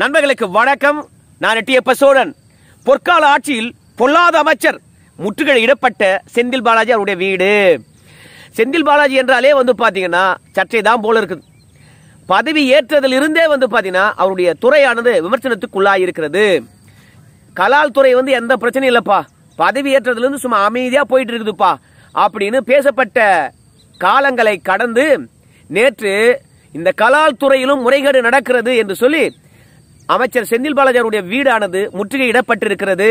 நண்பர்களுக்கு வணக்கம் நான் எட்டிய பசோழன் பொற்கால ஆட்சியில் பொல்லாத அமைச்சர் இடப்பட்ட செந்தில் பாலாஜி அவருடைய வீடு செந்தில் பாலாஜி என்றாலே வந்து பார்த்தீங்கன்னா சர்ச்சை தான் போல இருக்குது பதவி ஏற்றதில் இருந்தே வந்து பார்த்தீங்கன்னா அவருடைய துறையானது விமர்சனத்துக்குள்ளாக இருக்கிறது கலால் துறை வந்து எந்த பிரச்சனையும் இல்லைப்பா பதவி ஏற்றதுலேருந்து சும்மா அமைதியாக போயிட்டு இருக்குதுப்பா அப்படின்னு பேசப்பட்ட காலங்களை கடந்து நேற்று இந்த கலால் துறையிலும் முறைகேடு நடக்கிறது என்று சொல்லி அமைச்சர் செந்தில் பாலாஜி வீடானது முற்றுகை இடப்பட்டிருக்கிறது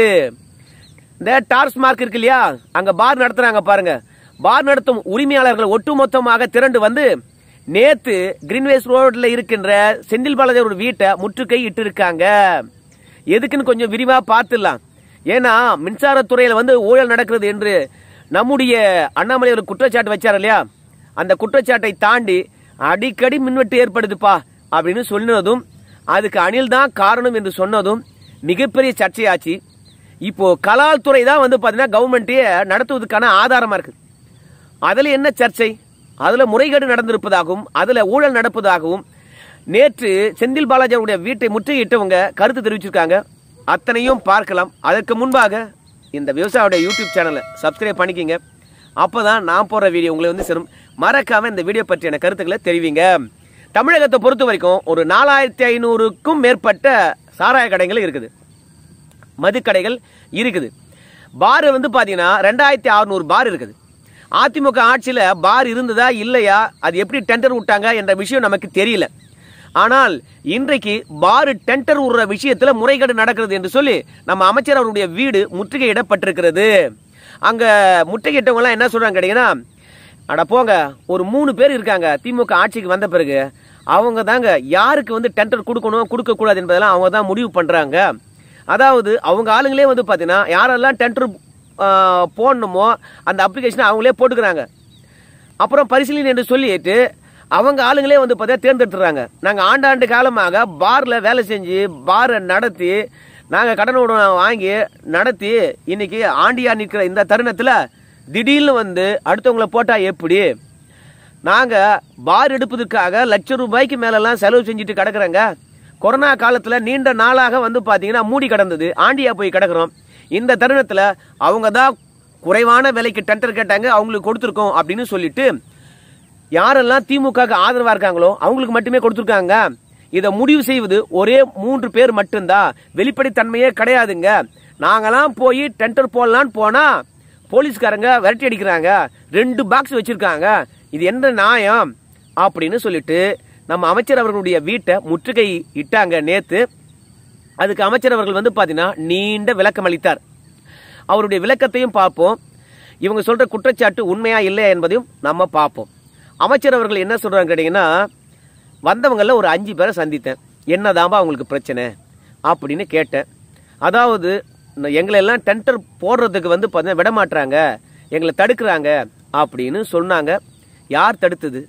இந்த டார்ஸ் மார்க் இருக்கு இல்லையா அங்க பார் நடத்துறாங்க பாருங்க பார் நடத்தும் உரிமையாளர்கள் ஒட்டுமொத்தமாக திரண்டு வந்து நேத்து கிரீன்வேஸ் ரோட்ல இருக்கின்ற செந்தில் பாலாஜி வீட்டை முற்றுகை இட்டு இருக்காங்க எதுக்குன்னு கொஞ்சம் விரிவா பார்த்துடலாம் ஏன்னா மின்சாரத்துறையில் வந்து ஊழல் நடக்கிறது என்று நம்முடைய அண்ணாமலை ஒரு குற்றச்சாட்டு வச்சார் இல்லையா அந்த குற்றச்சாட்டை தாண்டி அடிக்கடி மின்வெட்டு ஏற்படுதுப்பா அப்படின்னு சொன்னதும் அதுக்கு அணில் தான் காரணம் என்று சொன்னதும் மிகப்பெரிய சர்ச்சையாச்சு இப்போ கலால் துறை தான் வந்து பாத்தீங்கன்னா கவர்மெண்ட்டே நடத்துவதற்கான ஆதாரமாக இருக்குது அதில் என்ன சர்ச்சை அதில் முறைகேடு நடந்திருப்பதாகவும் அதில் ஊழல் நடப்பதாகவும் நேற்று செந்தில் பாலாஜி வீட்டை முற்றுகையிட்டவங்க கருத்து தெரிவிச்சிருக்காங்க அத்தனையும் பார்க்கலாம் அதற்கு முன்பாக இந்த விவசாயியோட யூடியூப் சேனலை சப்ஸ்கிரைப் பண்ணிக்கிங்க அப்போ தான் நான் போற வீடியோ உங்களை வந்து சேரும் மறக்காமல் இந்த வீடியோ பற்றியான கருத்துக்களை தெரிவிங்க தமிழகத்தை பொறுத்த வரைக்கும் ஒரு நாலாயிரத்தி ஐநூறுக்கும் மேற்பட்ட சாராய கடைகள் இருக்குது மதுக்கடைகள் இருக்குது பார் வந்து பார்த்தீங்கன்னா ரெண்டாயிரத்தி அறுநூறு பார் இருக்குது அதிமுக ஆட்சியில் பார் இருந்ததா இல்லையா அது எப்படி டெண்டர் விட்டாங்க என்ற விஷயம் நமக்கு தெரியல ஆனால் இன்றைக்கு பார் டெண்டர் விடுற விஷயத்தில் முறைகேடு நடக்கிறது என்று சொல்லி நம்ம அமைச்சர் அவருடைய வீடு முற்றுகையிடப்பட்டிருக்கிறது அங்கே முற்றுகையிட்டவங்களாம் என்ன சொல்கிறாங்க கேட்டீங்கன்னா அட போங்க ஒரு மூணு பேர் இருக்காங்க திமுக ஆட்சிக்கு வந்த பிறகு அவங்க தாங்க யாருக்கு வந்து டெண்டர் கொடுக்கணும் கொடுக்கக்கூடாது என்பதெல்லாம் அவங்க தான் முடிவு பண்ணுறாங்க அதாவது அவங்க ஆளுங்களே வந்து பார்த்தீங்கன்னா யாரெல்லாம் டெண்டர் போடணுமோ அந்த அப்ளிகேஷனை அவங்களே போட்டுக்கிறாங்க அப்புறம் பரிசீலனை என்று சொல்லிட்டு அவங்க ஆளுங்களே வந்து பார்த்தா தேர்ந்தெடுத்துறாங்க நாங்கள் ஆண்டாண்டு காலமாக பாரில் வேலை செஞ்சு பாரை நடத்தி நாங்கள் கடன் வாங்கி நடத்தி இன்னைக்கு ஆண்டியா நிற்கிற இந்த தருணத்தில் திடீர்னு வந்து அடுத்தவங்களை போட்டால் எப்படி நாங்கள் பார் எடுப்பதற்காக லட்சம் ரூபாய்க்கு மேலெல்லாம் செலவு செஞ்சுட்டு கிடக்குறேங்க கொரோனா காலத்தில் நீண்ட நாளாக வந்து பாத்தீங்கன்னா மூடி கிடந்தது ஆண்டியா போய் கிடக்குறோம் இந்த தருணத்தில் அவங்க தான் குறைவான விலைக்கு டெண்டர் கேட்டாங்க அவங்களுக்கு கொடுத்துருக்கோம் அப்படின்னு சொல்லிட்டு யாரெல்லாம் திமுகவுக்கு ஆதரவாக இருக்காங்களோ அவங்களுக்கு மட்டுமே கொடுத்துருக்காங்க இதை முடிவு செய்வது ஒரே மூன்று பேர் மட்டும்தான் வெளிப்படைத்தன்மையே கிடையாதுங்க நாங்களாம் போய் டெண்டர் போடலான்னு போனால் போலீஸ்காரங்க விரட்டி அடிக்கிறாங்க ரெண்டு பாக்ஸ் வச்சிருக்காங்க இது என்ன நியாயம் அப்படின்னு சொல்லிட்டு நம்ம அமைச்சர் அவர்களுடைய வீட்டை முற்றுகை இட்டாங்க நேத்து அதுக்கு அமைச்சர் அவர்கள் வந்து பாத்தீங்கன்னா நீண்ட விளக்கம் அளித்தார் அவருடைய விளக்கத்தையும் பார்ப்போம் இவங்க சொல்ற குற்றச்சாட்டு உண்மையா இல்லையா என்பதையும் நம்ம பார்ப்போம் அமைச்சர் அவர்கள் என்ன சொல்றாங்க கேட்டீங்கன்னா வந்தவங்கள ஒரு அஞ்சு பேரை சந்தித்தேன் என்னதாம்பா அவங்களுக்கு பிரச்சனை அப்படின்னு கேட்டேன் அதாவது எங்களை எல்லாம் டெண்டர் போடுறதுக்கு வந்து விட விடமாட்டுறாங்க எங்களை தடுக்கிறாங்க அப்படின்னு சொன்னாங்க யார் தடுத்தது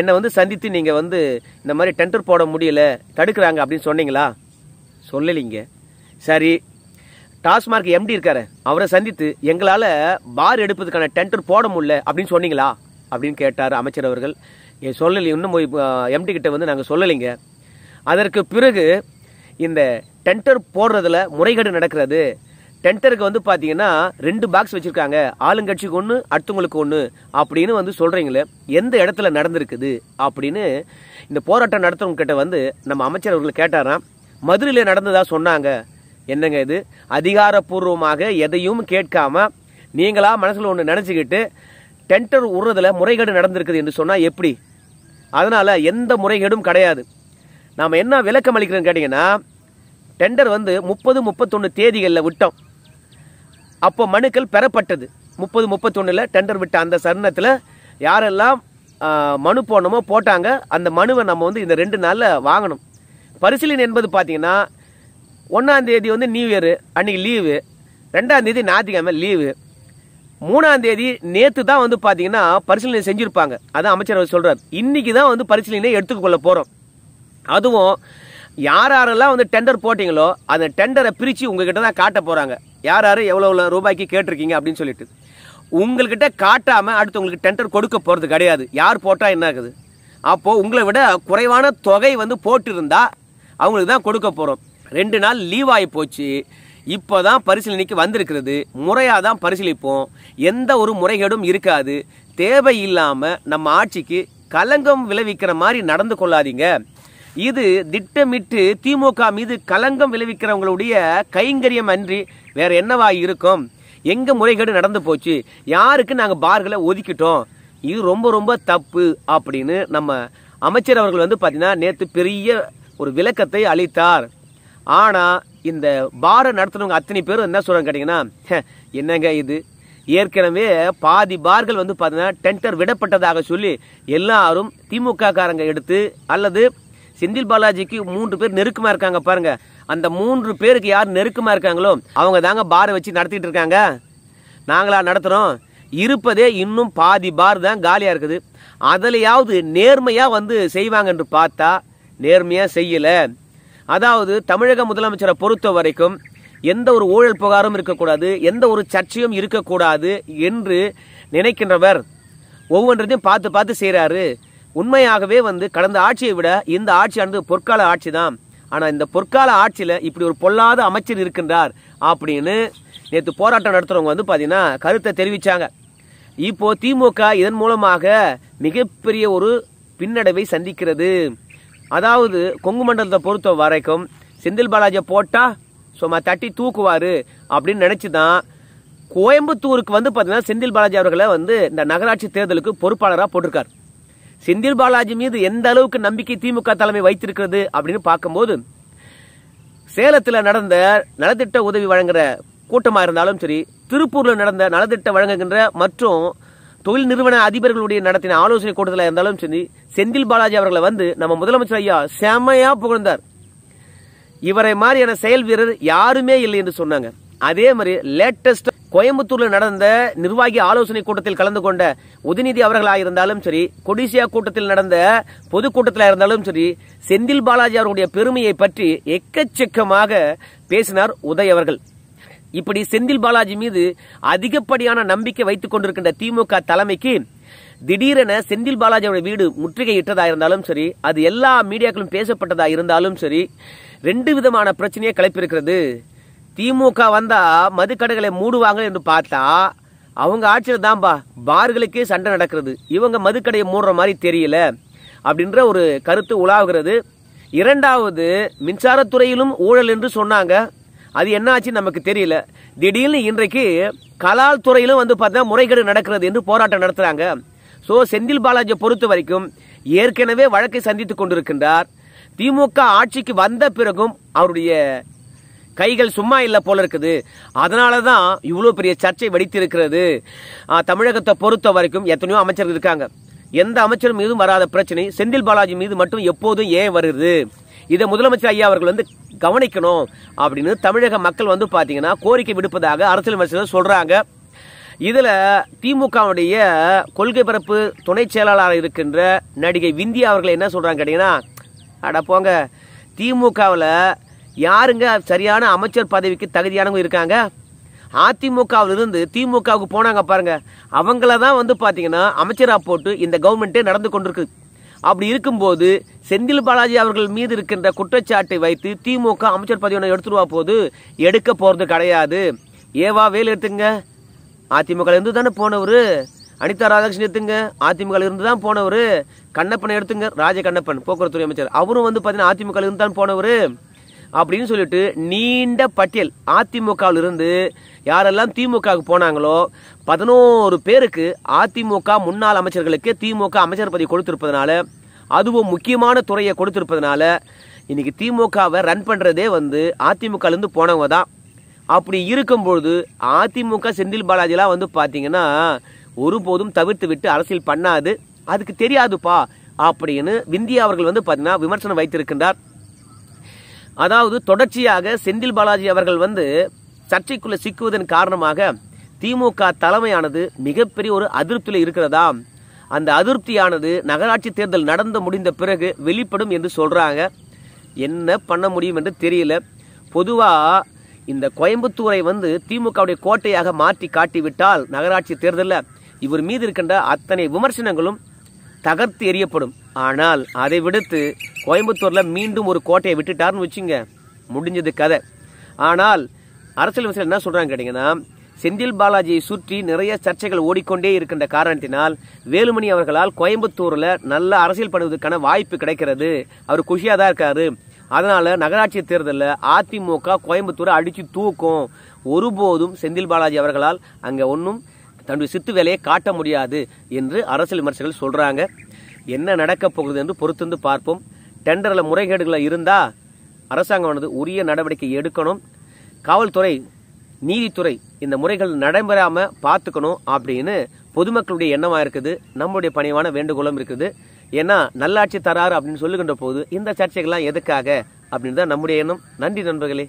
என்னை வந்து சந்தித்து நீங்கள் வந்து இந்த மாதிரி டெண்டர் போட முடியல தடுக்கிறாங்க அப்படின்னு சொன்னீங்களா சொல்லலைங்க சரி டாஸ்மார்க் எம்டி இருக்காரு அவரை சந்தித்து எங்களால் பார் எடுப்பதுக்கான டெண்டர் போட முடியல அப்படின்னு சொன்னீங்களா அப்படின்னு கேட்டார் அமைச்சர் அவர்கள் என் சொல்லலை இன்னும் எம்டி கிட்ட வந்து நாங்கள் சொல்லலைங்க அதற்கு பிறகு இந்த டெண்டர் போடுறதுல முறைகேடு நடக்கிறது டென்டருக்கு வந்து பார்த்தீங்கன்னா ரெண்டு பாக்ஸ் வச்சுருக்காங்க ஆளுங்கட்சிக்கு ஒன்று அடுத்தவங்களுக்கு ஒன்று அப்படின்னு வந்து சொல்கிறீங்களே எந்த இடத்துல நடந்திருக்குது அப்படின்னு இந்த போராட்டம் நடத்துறவங்க கிட்ட வந்து நம்ம அமைச்சர் அவர்கள் கேட்டாராம் மதுரையில் நடந்ததாக சொன்னாங்க என்னங்க இது அதிகாரப்பூர்வமாக எதையும் கேட்காம நீங்களா மனசில் ஒன்று நினச்சிக்கிட்டு டென்டர் உடுறதுல முறைகேடு நடந்திருக்குது என்று சொன்னால் எப்படி அதனால் எந்த முறைகேடும் கிடையாது நாம் என்ன விளக்கம் அளிக்கிறோம் கேட்டீங்கன்னா டெண்டர் வந்து முப்பது முப்பத்தொன்று தேதிகளில் விட்டோம் அப்போ மனுக்கள் பெறப்பட்டது முப்பது முப்பத்தொன்னில் டெண்டர் விட்ட அந்த சரணத்தில் யாரெல்லாம் மனு போடணுமோ போட்டாங்க அந்த மனுவை நம்ம வந்து இந்த ரெண்டு நாளில் வாங்கணும் பரிசீலனை என்பது பார்த்தீங்கன்னா ஒன்றாந்தேதி வந்து நியூ இயரு அன்றைக்கி லீவு ரெண்டாந்தேதி ஞாயிற்றுக்கிழமை லீவு மூணாந்தேதி நேற்று தான் வந்து பார்த்தீங்கன்னா பரிசீலனை செஞ்சுருப்பாங்க அதான் அமைச்சர் அவர் சொல்கிறார் இன்றைக்கி தான் வந்து பரிசீலனை எடுத்துக்கொள்ள போகிறோம் அதுவும் யார் யாரெல்லாம் வந்து டெண்டர் போட்டிங்களோ அந்த டெண்டரை பிரித்து உங்ககிட்ட தான் காட்ட போகிறாங்க யார் யார் எவ்வளோ எவ்வளோ ரூபாய்க்கு கேட்டிருக்கீங்க அப்படின்னு சொல்லிட்டு உங்கள்கிட்ட காட்டாமல் அடுத்து உங்களுக்கு டெண்டர் கொடுக்க போகிறது கிடையாது யார் போட்டால் என்ன ஆகுது அப்போது உங்களை விட குறைவான தொகை வந்து போட்டிருந்தா அவங்களுக்கு தான் கொடுக்க போகிறோம் ரெண்டு நாள் லீவ் ஆகி போச்சு இப்போ தான் பரிசீலனைக்கு வந்திருக்கிறது முறையாக தான் பரிசீலிப்போம் எந்த ஒரு முறைகேடும் இருக்காது தேவையில்லாமல் நம்ம ஆட்சிக்கு கலங்கம் விளைவிக்கிற மாதிரி நடந்து கொள்ளாதீங்க இது திட்டமிட்டு திமுக மீது கலங்கம் விளைவிக்கிறவங்களுடைய கைங்கரியம் அன்றி வேற என்னவா இருக்கும் எங்க முறைகேடு நடந்து போச்சு யாருக்கு நாங்கள் பார்களை ஒதுக்கிட்டோம் இது ரொம்ப ரொம்ப தப்பு அப்படின்னு நம்ம அமைச்சர் அவர்கள் வந்து பாத்தீங்கன்னா நேற்று பெரிய ஒரு விளக்கத்தை அளித்தார் ஆனால் இந்த பாரை நடத்துனவங்க அத்தனை பேரும் என்ன சொல்கிறாங்க கேட்டீங்கன்னா என்னங்க இது ஏற்கனவே பாதி பார்கள் வந்து பார்த்தீங்கன்னா டெண்டர் விடப்பட்டதாக சொல்லி எல்லாரும் திமுக காரங்க எடுத்து அல்லது செந்தில் பாலாஜிக்கு மூன்று பேர் நெருக்கமா இருக்காங்க பாருங்க அந்த மூன்று பேருக்கு யார் நெருக்கமா இருக்காங்களோ அவங்க தாங்க பார் வச்சு நடத்திட்டு இருக்காங்க நாங்களா நடத்துறோம் இருப்பதே இன்னும் பாதி பார் தான் காலியா இருக்குது அதுலையாவது நேர்மையா வந்து செய்வாங்க என்று பார்த்தா நேர்மையா செய்யல அதாவது தமிழக முதலமைச்சரை பொறுத்த வரைக்கும் எந்த ஒரு ஊழல் புகாரும் இருக்கக்கூடாது எந்த ஒரு சர்ச்சையும் இருக்கக்கூடாது என்று நினைக்கின்றவர் ஒவ்வொன்றையும் பார்த்து பார்த்து செய்கிறாரு உண்மையாகவே வந்து கடந்த ஆட்சியை விட இந்த ஆட்சியானது பொற்கால ஆட்சி தான் ஆனால் இந்த பொற்கால ஆட்சியில் இப்படி ஒரு பொல்லாத அமைச்சர் இருக்கின்றார் அப்படின்னு நேற்று போராட்டம் நடத்துறவங்க வந்து பாத்தீங்கன்னா கருத்தை தெரிவித்தாங்க இப்போ திமுக இதன் மூலமாக மிகப்பெரிய ஒரு பின்னடைவை சந்திக்கிறது அதாவது கொங்கு மண்டலத்தை பொறுத்த வரைக்கும் செந்தில் பாலாஜியை போட்டால் சும்மா தட்டி தூக்குவார் அப்படின்னு நினச்சி தான் கோயம்புத்தூருக்கு வந்து பாத்தீங்கன்னா செந்தில் பாலாஜி அவர்களை வந்து இந்த நகராட்சி தேர்தலுக்கு பொறுப்பாளராக போட்டிருக்காரு செந்தில் பாலாஜி மீது எந்த அளவுக்கு நம்பிக்கை திமுக தலைமை வைத்திருக்கிறது அப்படின்னு பார்க்கும்போது சேலத்தில் நடந்த நலத்திட்ட உதவி வழங்குற கூட்டமாக இருந்தாலும் சரி திருப்பூரில் நடந்த நலத்திட்ட வழங்குகின்ற மற்றும் தொழில் நிறுவன அதிபர்களுடைய நடத்தின ஆலோசனை கூட்டத்தில் இருந்தாலும் சரி செந்தில் பாலாஜி அவர்களை வந்து நம்ம முதலமைச்சர் ஐயா செம்மையா புகழ்ந்தார் இவரை மாதிரியான செயல் வீரர் யாருமே இல்லை என்று சொன்னாங்க அதே மாதிரி லேட்டஸ்ட் கோயம்புத்தூர்ல நடந்த நிர்வாகி ஆலோசனை கூட்டத்தில் கலந்து கொண்ட உதயநிதி அவர்களாக இருந்தாலும் சரி கொடிசியா கூட்டத்தில் நடந்த பொதுக்கூட்டத்தில் இருந்தாலும் சரி செந்தில் பாலாஜி அவருடைய பெருமையை பற்றி எக்கச்சக்கமாக பேசினார் உதய் அவர்கள் இப்படி செந்தில் பாலாஜி மீது அதிகப்படியான நம்பிக்கை வைத்துக் கொண்டிருக்கின்ற திமுக தலைமைக்கு திடீரென செந்தில் பாலாஜியோட வீடு இட்டதா இருந்தாலும் சரி அது எல்லா மீடியாக்களும் பேசப்பட்டதா இருந்தாலும் சரி ரெண்டு விதமான பிரச்சனையை கிளப்பியிருக்கிறது திமுக வந்தா மதுக்கடைகளை மூடுவாங்க என்று பார்த்தா அவங்க ஆட்சியில் தான்பா பார்களுக்கே சண்டை நடக்கிறது இவங்க மதுக்கடையை மூடுற மாதிரி தெரியல அப்படின்ற ஒரு கருத்து உலாவுகிறது இரண்டாவது மின்சாரத்துறையிலும் ஊழல் என்று சொன்னாங்க அது என்ன ஆச்சுன்னு நமக்கு தெரியல திடீர்னு இன்றைக்கு கலால் துறையிலும் வந்து பார்த்தா முறைகேடு நடக்கிறது என்று போராட்டம் நடத்துறாங்க ஸோ செந்தில் பாலாஜியை பொறுத்த வரைக்கும் ஏற்கனவே வழக்கை சந்தித்துக் கொண்டிருக்கின்றார் திமுக ஆட்சிக்கு வந்த பிறகும் அவருடைய கைகள் சும்மா இல்லை போல இருக்குது அதனால தான் இவ்வளோ பெரிய சர்ச்சை வெடித்திருக்கிறது தமிழகத்தை பொறுத்த வரைக்கும் எத்தனையோ அமைச்சர்கள் இருக்காங்க எந்த அமைச்சர் மீதும் வராத பிரச்சனை செந்தில் பாலாஜி மீது மட்டும் எப்போதும் ஏன் வருது இதை முதலமைச்சர் ஐயா அவர்கள் வந்து கவனிக்கணும் அப்படின்னு தமிழக மக்கள் வந்து பார்த்தீங்கன்னா கோரிக்கை விடுப்பதாக அரசியல் அமைச்சர் சொல்கிறாங்க இதில் திமுகவுடைய கொள்கை பரப்பு துணை செயலாளராக இருக்கின்ற நடிகை விந்தியா அவர்கள் என்ன சொல்கிறாங்க கேட்டீங்கன்னா அட போங்க திமுகவில் யாருங்க சரியான அமைச்சர் பதவிக்கு தகுதியானவங்க இருக்காங்க அதிமுகவிலிருந்து திமுகவுக்கு போனாங்க பாருங்க அவங்கள தான் வந்து பார்த்தீங்கன்னா அமைச்சராக போட்டு இந்த கவர்மெண்ட்டே நடந்து கொண்டிருக்கு அப்படி இருக்கும்போது செந்தில் பாலாஜி அவர்கள் மீது இருக்கின்ற குற்றச்சாட்டை வைத்து திமுக அமைச்சர் பதவி ஒன்று எடுத்துருவா போது எடுக்க போகிறது கிடையாது ஏவா வேல் எடுத்துங்க அதிமுகலேருந்து தானே போனவர் அனிதா ராதாகிருஷ்ணன் எடுத்துங்க அதிமுகல இருந்து தான் போனவர் கண்ணப்பனை எடுத்துங்க ராஜ கண்ணப்பன் போக்குவரத்து அமைச்சர் அவரும் வந்து பார்த்தீங்கன்னா அதிமுகல இருந்து தான் போனவர் அப்படின்னு சொல்லிட்டு நீண்ட பட்டியல் அதிமுகவிலிருந்து யாரெல்லாம் திமுகவுக்கு போனாங்களோ பதினோரு பேருக்கு அதிமுக முன்னாள் அமைச்சர்களுக்கு திமுக அமைச்சர் பதவி கொடுத்திருப்பதனால அதுவும் முக்கியமான துறையை கொடுத்திருப்பதனால இன்னைக்கு திமுகவை ரன் பண்ணுறதே வந்து இருந்து போனவங்க தான் அப்படி இருக்கும்பொழுது அதிமுக செந்தில் பாலாஜிலாம் வந்து பாத்தீங்கன்னா ஒருபோதும் தவிர்த்து விட்டு அரசியல் பண்ணாது அதுக்கு தெரியாதுப்பா அப்படின்னு விந்தியா அவர்கள் வந்து பாத்தீங்கன்னா விமர்சனம் வைத்திருக்கின்றார் அதாவது தொடர்ச்சியாக செந்தில் பாலாஜி அவர்கள் வந்து சர்ச்சைக்குள்ள சிக்குவதன் காரணமாக திமுக தலைமையானது மிகப்பெரிய ஒரு அதிருப்தியில் இருக்கிறதா அந்த அதிருப்தியானது நகராட்சி தேர்தல் நடந்து முடிந்த பிறகு வெளிப்படும் என்று சொல்றாங்க என்ன பண்ண முடியும் என்று தெரியல பொதுவா இந்த கோயம்புத்தூரை வந்து திமுகவுடைய கோட்டையாக மாற்றி காட்டிவிட்டால் நகராட்சி தேர்தலில் இவர் மீது இருக்கின்ற அத்தனை விமர்சனங்களும் தகர்த்து எறியப்படும் ஆனால் அதை விடுத்து கோயம்புத்தூரில் மீண்டும் ஒரு கோட்டையை விட்டுட்டாருன்னு வச்சுங்க முடிஞ்சது கதை ஆனால் அரசியல் விமர்சனம் என்ன சொல்கிறாங்க கேட்டீங்கன்னா செந்தில் பாலாஜியை சுற்றி நிறைய சர்ச்சைகள் ஓடிக்கொண்டே இருக்கின்ற காரணத்தினால் வேலுமணி அவர்களால் கோயம்புத்தூரில் நல்ல அரசியல் பண்ணுவதற்கான வாய்ப்பு கிடைக்கிறது அவர் குஷியாக தான் இருக்காரு அதனால் நகராட்சி தேர்தலில் அதிமுக கோயம்புத்தூரை அடித்து தூக்கும் ஒருபோதும் செந்தில் பாலாஜி அவர்களால் அங்கே ஒன்றும் தன்னுடைய சித்து வேலையை காட்ட முடியாது என்று அரசியல் விமர்சகர்கள் சொல்கிறாங்க என்ன நடக்கப் போகுது என்று பொறுத்திருந்து பார்ப்போம் டெண்டரில் முறைகேடுகள் இருந்தால் அரசாங்கமானது உரிய நடவடிக்கை எடுக்கணும் காவல்துறை நீதித்துறை இந்த முறைகள் நடைபெறாமல் பார்த்துக்கணும் அப்படின்னு பொதுமக்களுடைய எண்ணமாக இருக்குது நம்முடைய பணிவான வேண்டுகோளும் இருக்குது ஏன்னா நல்லாட்சி தராரு அப்படின்னு சொல்லுகின்ற போது இந்த சர்ச்சைகள்லாம் எதுக்காக அப்படின்னு தான் நம்முடைய எண்ணம் நன்றி நண்பர்களே